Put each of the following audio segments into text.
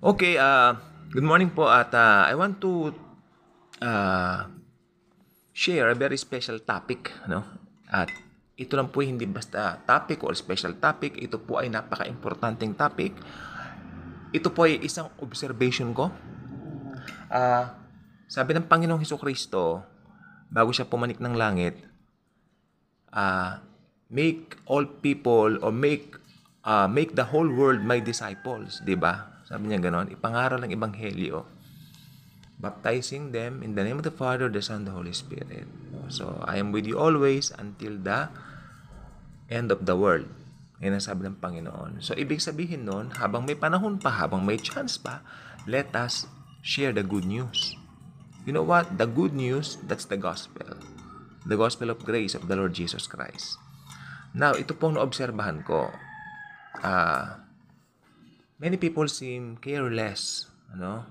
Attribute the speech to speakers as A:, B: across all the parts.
A: Okay, uh, good morning po at uh, I want to uh, share a very special topic. No? At ito lang po hindi basta topic or special topic. Ito po ay napaka-importanting topic. Ito po ay isang observation ko. Uh, sabi ng Panginoong Heso Kristo, bago siya pumanik ng langit, uh, make all people or make uh, make the whole world my disciples, 'di ba? Sabi niya ganon, ipangaral ang Ebanghelyo. Baptizing them in the name of the Father, the Son, the Holy Spirit. So, I am with you always until the end of the world. Yan ang sabi ng Panginoon. So, ibig sabihin nun, habang may panahon pa, habang may chance pa, let us share the good news. You know what? The good news, that's the gospel. The gospel of grace of the Lord Jesus Christ. Now, ito pong naobserbahan ko. Ah... Uh, many people seem careless, ano?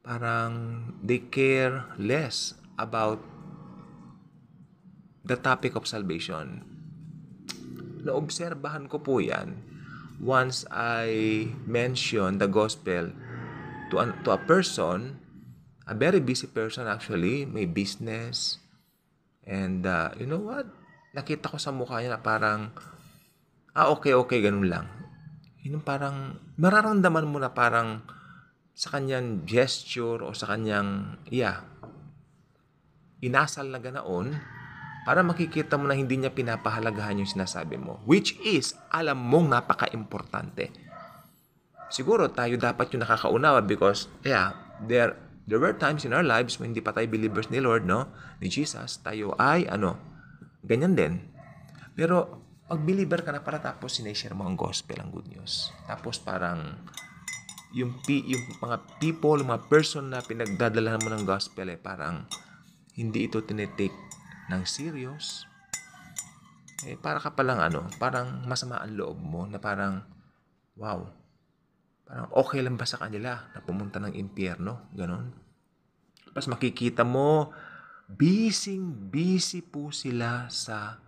A: Parang they care less about the topic of salvation. Naobserbahan ko po 'yan once I mention the gospel to an, to a person, a very busy person actually, may business and uh, you know what? Nakita ko sa mukha niya na parang ah okay okay ganun lang. Yun yung parang, mararamdaman mo na parang sa kanyang gesture o sa kanyang, yeah, inasal na ganoon para makikita mo na hindi niya pinapahalagahan yung sinasabi mo. Which is, alam mong napaka-importante. Siguro tayo dapat yung nakakaunawa because, yeah, there, there were times in our lives when hindi pa tayo believers ni Lord, no? Ni Jesus, tayo ay, ano, ganyan din. Pero mag-believer ka na para tapos sinashare mo ang gospel, ang good news. Tapos parang yung, yung mga people, yung mga person na pinagdadala mo ng gospel eh, parang hindi ito tinitake ng serious. Eh, para ka palang ano, parang masama ang loob mo na parang, wow, parang okay lang ba sa kanila na pumunta ng impyerno, ganun. Tapos makikita mo, busy, busy po sila sa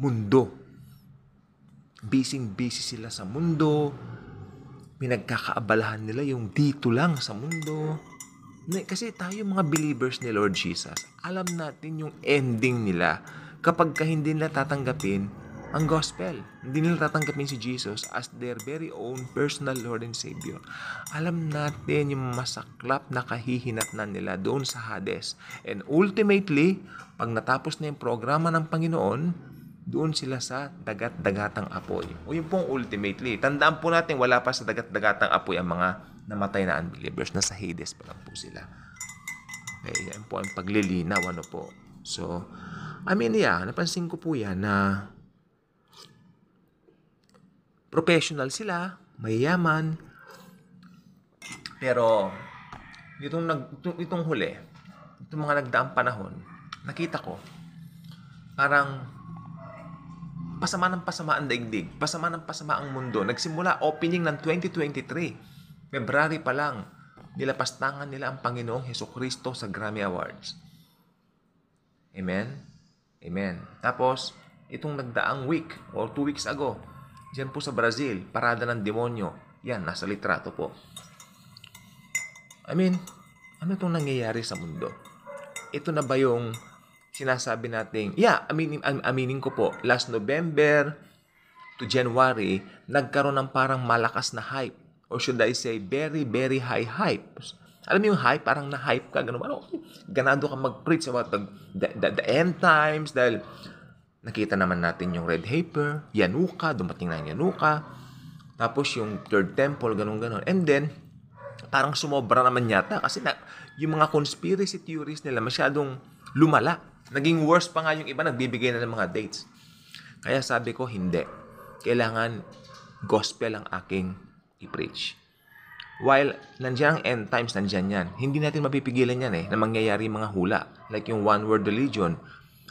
A: mundo Busy-busy sila sa mundo. minagkakaabalahan nila yung dito lang sa mundo. Kasi tayo mga believers ni Lord Jesus, alam natin yung ending nila kapag ka hindi nila tatanggapin ang gospel. Hindi nila tatanggapin si Jesus as their very own personal Lord and Savior. Alam natin yung masaklap na kahihinatnan nila doon sa Hades. And ultimately, pag natapos na yung programa ng Panginoon, doon sila sa dagat-dagatang apoy. O yun pong ultimately. Tandaan po natin, wala pa sa dagat-dagatang apoy ang mga namatay na unbelievers. Nasa Hades pa lang po sila. Okay, eh, yan po ang paglilinaw. Ano po. So, I mean, yeah, napansin ko po yan na professional sila, may yaman, pero itong, nag, itong, itong huli, itong mga nagdaang panahon, nakita ko, parang pasama ng pasama ang daigdig, pasama ng pasama ang mundo. Nagsimula opening ng 2023. February pa lang, nilapastangan nila ang Panginoong Heso Kristo sa Grammy Awards. Amen? Amen. Tapos, itong nagdaang week or two weeks ago, dyan po sa Brazil, parada ng demonyo. Yan, nasa litrato po. I mean, ano itong nangyayari sa mundo? Ito na ba yung sinasabi nating, yeah, aminin, aminin ko po, last November to January, nagkaroon ng parang malakas na hype. Or should I say, very, very high hype. Alam mo yung hype, parang na-hype ka, ganun. Ano, ganado ka mag-preach about the, the, the, end times dahil nakita naman natin yung red paper, Yanuka, dumating na yung Yanuka, tapos yung third temple, ganun-ganun. And then, parang sumobra naman yata kasi na, yung mga conspiracy theories nila masyadong lumala. Naging worse pa nga yung iba, nagbibigay na ng mga dates. Kaya sabi ko, hindi. Kailangan gospel ang aking i-preach. While nandiyan ang end times, nandiyan yan. Hindi natin mapipigilan yan eh, na mangyayari mga hula. Like yung one world religion.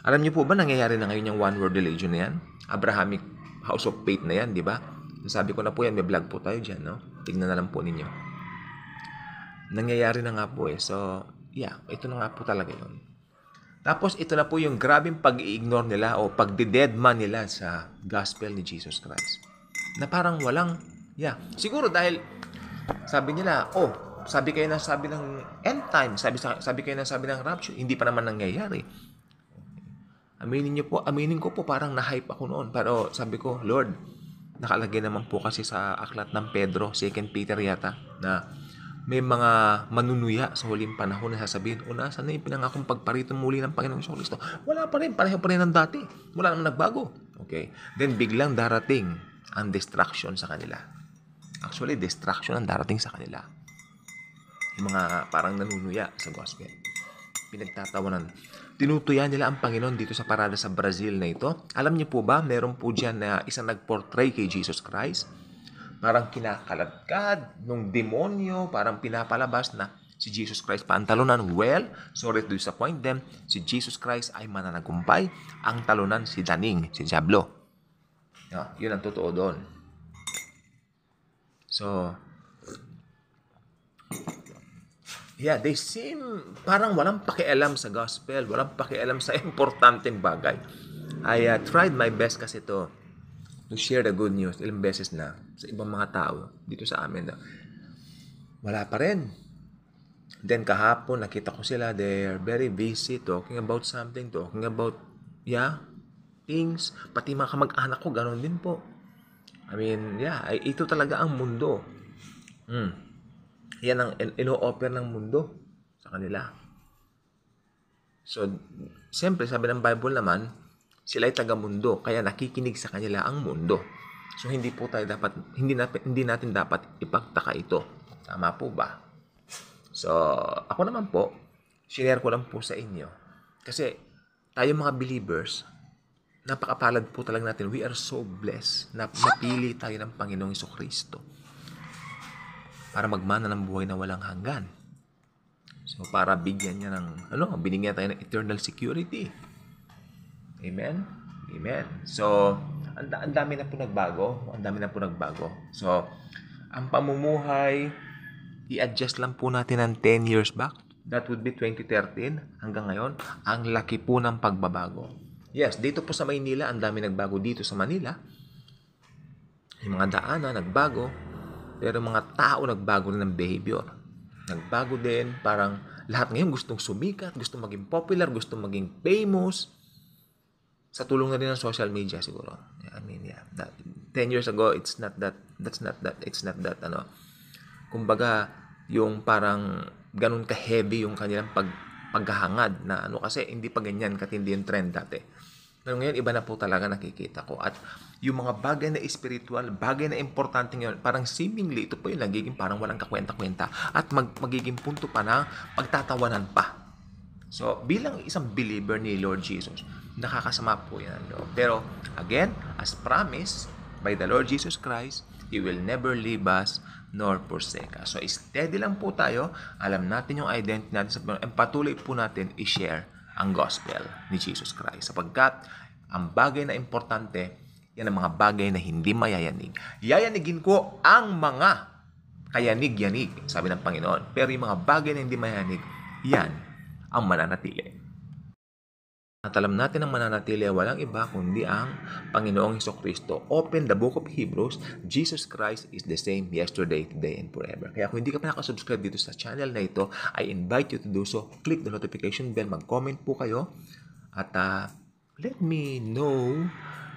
A: Alam niyo po ba nangyayari na ngayon yung one world religion na yan? Abrahamic House of Faith na yan, di ba? Sabi ko na po yan, may vlog po tayo dyan, no? Tignan na lang po ninyo. Nangyayari na nga po eh. So, yeah, ito na nga po talaga yun. Tapos ito na po yung grabing pag-ignore nila o pagdi-deadman nila sa gospel ni Jesus Christ. Na parang walang, yeah. Siguro dahil sabi nila, oh, sabi kayo na sabi ng end time, sabi, sabi kayo na sabi ng rapture, hindi pa naman nangyayari. Aminin niyo po, aminin ko po parang na-hype ako noon. Pero sabi ko, Lord, nakalagay naman po kasi sa aklat ng Pedro, 2 Peter yata, na may mga manunuya sa huling panahon na sasabihin, o nasa na yung pinangakong pagparito muli ng Panginoong Kristo? Wala pa rin, pareho pa rin ng dati. Wala namang nagbago. Okay? Then biglang darating ang distraction sa kanila. Actually, distraction ang darating sa kanila. Yung mga parang nanunuya sa gospel. Pinagtatawanan. Tinutuya nila ang Panginoon dito sa parada sa Brazil na ito. Alam niyo po ba, meron po dyan na isang nagportray kay Jesus Christ parang kinakaladkad nung demonyo, parang pinapalabas na si Jesus Christ paantalunan. Well, sorry to disappoint them, si Jesus Christ ay mananagumpay ang talunan si Daning, si Diablo. Yeah, yun ang totoo doon. So, yeah, they seem parang walang pakialam sa gospel, walang pakialam sa importanteng bagay. I uh, tried my best kasi to nag-share the good news ilang beses na sa ibang mga tao dito sa amin na wala pa rin. Then kahapon nakita ko sila, they're very busy talking about something, talking about, yeah, things. Pati mga kamag-anak ko, ganoon din po. I mean, yeah, ito talaga ang mundo. Mm. Yan ang ino-offer ng mundo sa kanila. So, siyempre, sabi ng Bible naman, sila ay taga-mundo, kaya nakikinig sa kanila ang mundo. So hindi po tayo dapat hindi na, hindi natin dapat ipagtaka ito. Tama po ba? So ako naman po, share ko lang po sa inyo. Kasi tayo mga believers, napakapalad po talaga natin. We are so blessed na mapili tayo ng Panginoong Iso Kristo para magmana ng buhay na walang hanggan. So, para bigyan niya ng, ano, binigyan tayo ng eternal security. Amen? Amen. So, ang, ang dami na po nagbago. Ang dami na po nagbago. So, ang pamumuhay, i-adjust lang po natin ng 10 years back. That would be 2013 hanggang ngayon. Ang laki po ng pagbabago. Yes, dito po sa Maynila, ang dami nagbago dito sa Manila. Yung mga daan na nagbago. Pero mga tao nagbago na ng behavior. Nagbago din, parang lahat ngayon gustong sumikat, gustong maging popular, gustong maging famous sa tulong na rin ng social media siguro. I mean, yeah. That, 10 years ago, it's not that, that's not that, it's not that, ano. Kumbaga, yung parang ganun ka-heavy yung kanilang pag, paghahangad na ano kasi hindi pa ganyan katindi yung trend dati. Pero ngayon, iba na po talaga nakikita ko. At yung mga bagay na spiritual, bagay na importante ngayon, parang seemingly, ito po yung nagiging parang walang kakwenta-kwenta at mag, magiging punto pa ng pagtatawanan pa. So, bilang isang believer ni Lord Jesus, nakakasama po yan ang loob. Pero again, as promised by the Lord Jesus Christ, He will never leave us nor forsake us. So steady lang po tayo, alam natin yung identity natin sa and patuloy po natin i-share ang gospel ni Jesus Christ. Sapagkat ang bagay na importante, yan ang mga bagay na hindi mayayanig. Yayanigin ko ang mga kayanig-yanig, sabi ng Panginoon. Pero yung mga bagay na hindi mayayanig, yan ang mananatili. At alam natin ang mananatili ay walang iba kundi ang Panginoong Heso Kristo. Open the book of Hebrews, Jesus Christ is the same yesterday, today, and forever. Kaya kung hindi ka pa nakasubscribe dito sa channel na ito, I invite you to do so. Click the notification bell, mag-comment po kayo. At uh, let me know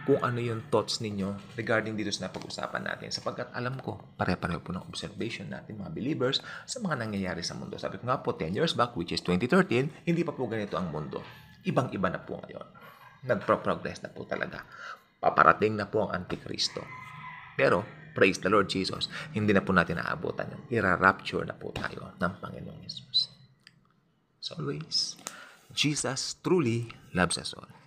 A: kung ano yung thoughts ninyo regarding dito sa napag-usapan natin. Sapagkat alam ko, pare-pareho po ng observation natin mga believers sa mga nangyayari sa mundo. Sabi ko nga po, 10 years back, which is 2013, hindi pa po ganito ang mundo ibang-iba na po ngayon. Nagpro-progress na po talaga. Paparating na po ang Antikristo. Pero, praise the Lord Jesus, hindi na po natin naabutan yun. Ira-rapture na po tayo ng Panginoong Jesus. As always, Jesus truly loves us all.